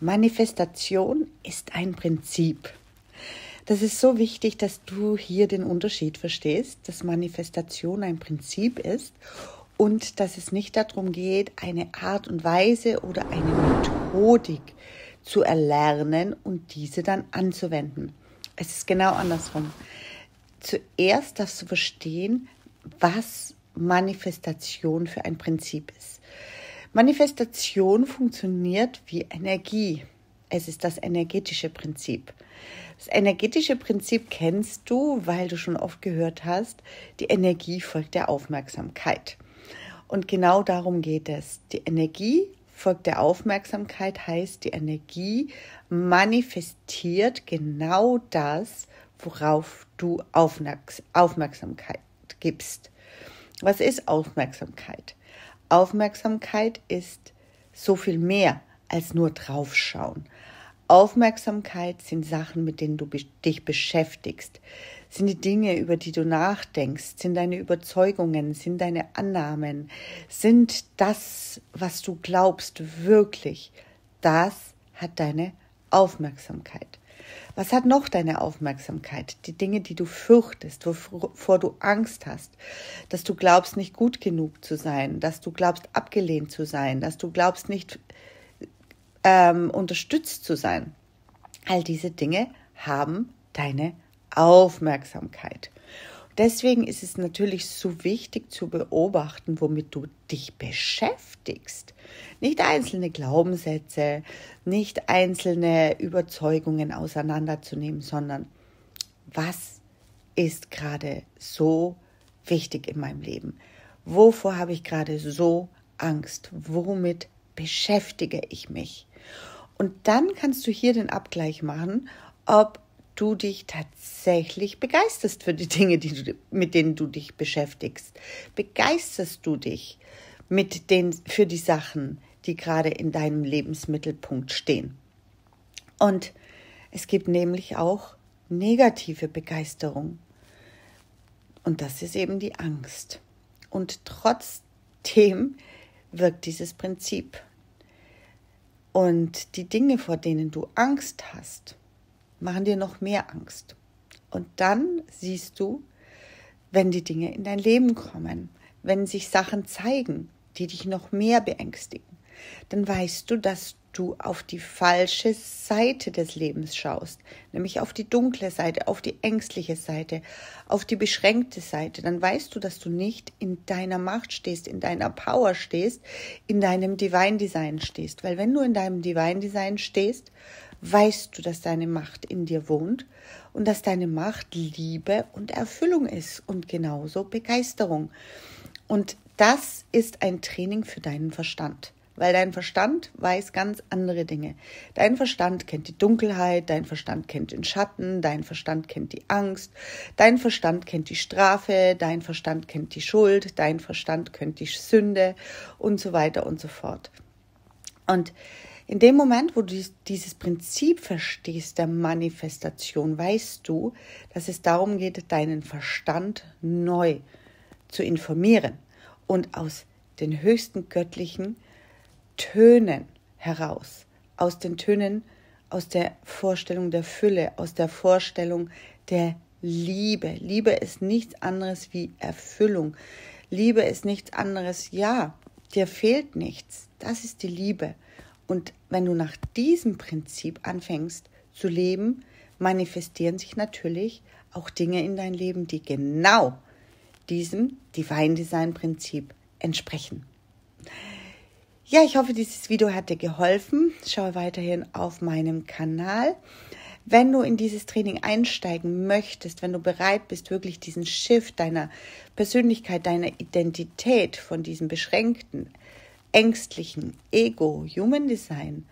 Manifestation ist ein Prinzip. Das ist so wichtig, dass du hier den Unterschied verstehst, dass Manifestation ein Prinzip ist und dass es nicht darum geht, eine Art und Weise oder eine Methodik zu erlernen und diese dann anzuwenden. Es ist genau andersrum. Zuerst darfst du verstehen, was Manifestation für ein Prinzip ist. Manifestation funktioniert wie Energie. Es ist das energetische Prinzip. Das energetische Prinzip kennst du, weil du schon oft gehört hast, die Energie folgt der Aufmerksamkeit. Und genau darum geht es. Die Energie folgt der Aufmerksamkeit heißt, die Energie manifestiert genau das, worauf du Aufmerksamkeit gibst. Was ist Aufmerksamkeit? Aufmerksamkeit ist so viel mehr als nur draufschauen. Aufmerksamkeit sind Sachen, mit denen du dich beschäftigst, sind die Dinge, über die du nachdenkst, sind deine Überzeugungen, sind deine Annahmen, sind das, was du glaubst, wirklich. Das hat deine Aufmerksamkeit. Was hat noch deine Aufmerksamkeit? Die Dinge, die du fürchtest, wovor du Angst hast, dass du glaubst, nicht gut genug zu sein, dass du glaubst, abgelehnt zu sein, dass du glaubst, nicht ähm, unterstützt zu sein. All diese Dinge haben deine Aufmerksamkeit. Deswegen ist es natürlich so wichtig zu beobachten, womit du dich beschäftigst. Nicht einzelne Glaubenssätze, nicht einzelne Überzeugungen auseinanderzunehmen, sondern was ist gerade so wichtig in meinem Leben? Wovor habe ich gerade so Angst? Womit beschäftige ich mich? Und dann kannst du hier den Abgleich machen, ob du dich tatsächlich begeisterst für die Dinge, die du, mit denen du dich beschäftigst. Begeisterst du dich mit den, für die Sachen, die gerade in deinem Lebensmittelpunkt stehen. Und es gibt nämlich auch negative Begeisterung. Und das ist eben die Angst. Und trotzdem wirkt dieses Prinzip. Und die Dinge, vor denen du Angst hast, machen dir noch mehr Angst. Und dann siehst du, wenn die Dinge in dein Leben kommen, wenn sich Sachen zeigen, die dich noch mehr beängstigen, dann weißt du, dass du auf die falsche Seite des Lebens schaust, nämlich auf die dunkle Seite, auf die ängstliche Seite, auf die beschränkte Seite, dann weißt du, dass du nicht in deiner Macht stehst, in deiner Power stehst, in deinem Divine Design stehst. Weil wenn du in deinem Divine Design stehst, weißt du, dass deine Macht in dir wohnt und dass deine Macht Liebe und Erfüllung ist und genauso Begeisterung. Und das ist ein Training für deinen Verstand weil dein Verstand weiß ganz andere Dinge. Dein Verstand kennt die Dunkelheit, dein Verstand kennt den Schatten, dein Verstand kennt die Angst, dein Verstand kennt die Strafe, dein Verstand kennt die Schuld, dein Verstand kennt die Sünde und so weiter und so fort. Und in dem Moment, wo du dieses Prinzip verstehst der Manifestation, weißt du, dass es darum geht, deinen Verstand neu zu informieren und aus den höchsten göttlichen Tönen heraus, aus den Tönen, aus der Vorstellung der Fülle, aus der Vorstellung der Liebe. Liebe ist nichts anderes wie Erfüllung. Liebe ist nichts anderes, ja, dir fehlt nichts. Das ist die Liebe. Und wenn du nach diesem Prinzip anfängst zu leben, manifestieren sich natürlich auch Dinge in dein Leben, die genau diesem Divine Design Prinzip entsprechen. Ja, ich hoffe, dieses Video hat dir geholfen. Schau weiterhin auf meinem Kanal. Wenn du in dieses Training einsteigen möchtest, wenn du bereit bist, wirklich diesen Shift deiner Persönlichkeit, deiner Identität von diesem beschränkten, ängstlichen Ego, Human Design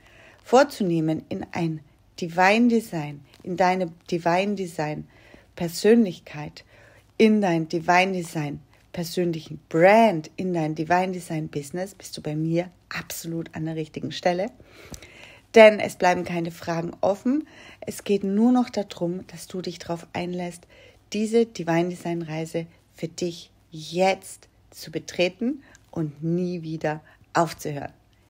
vorzunehmen in ein Divine Design, in deine Divine Design Persönlichkeit, in dein Divine Design persönlichen Brand in dein Divine Design Business, bist du bei mir absolut an der richtigen Stelle. Denn es bleiben keine Fragen offen. Es geht nur noch darum, dass du dich darauf einlässt, diese Divine Design Reise für dich jetzt zu betreten und nie wieder aufzuhören.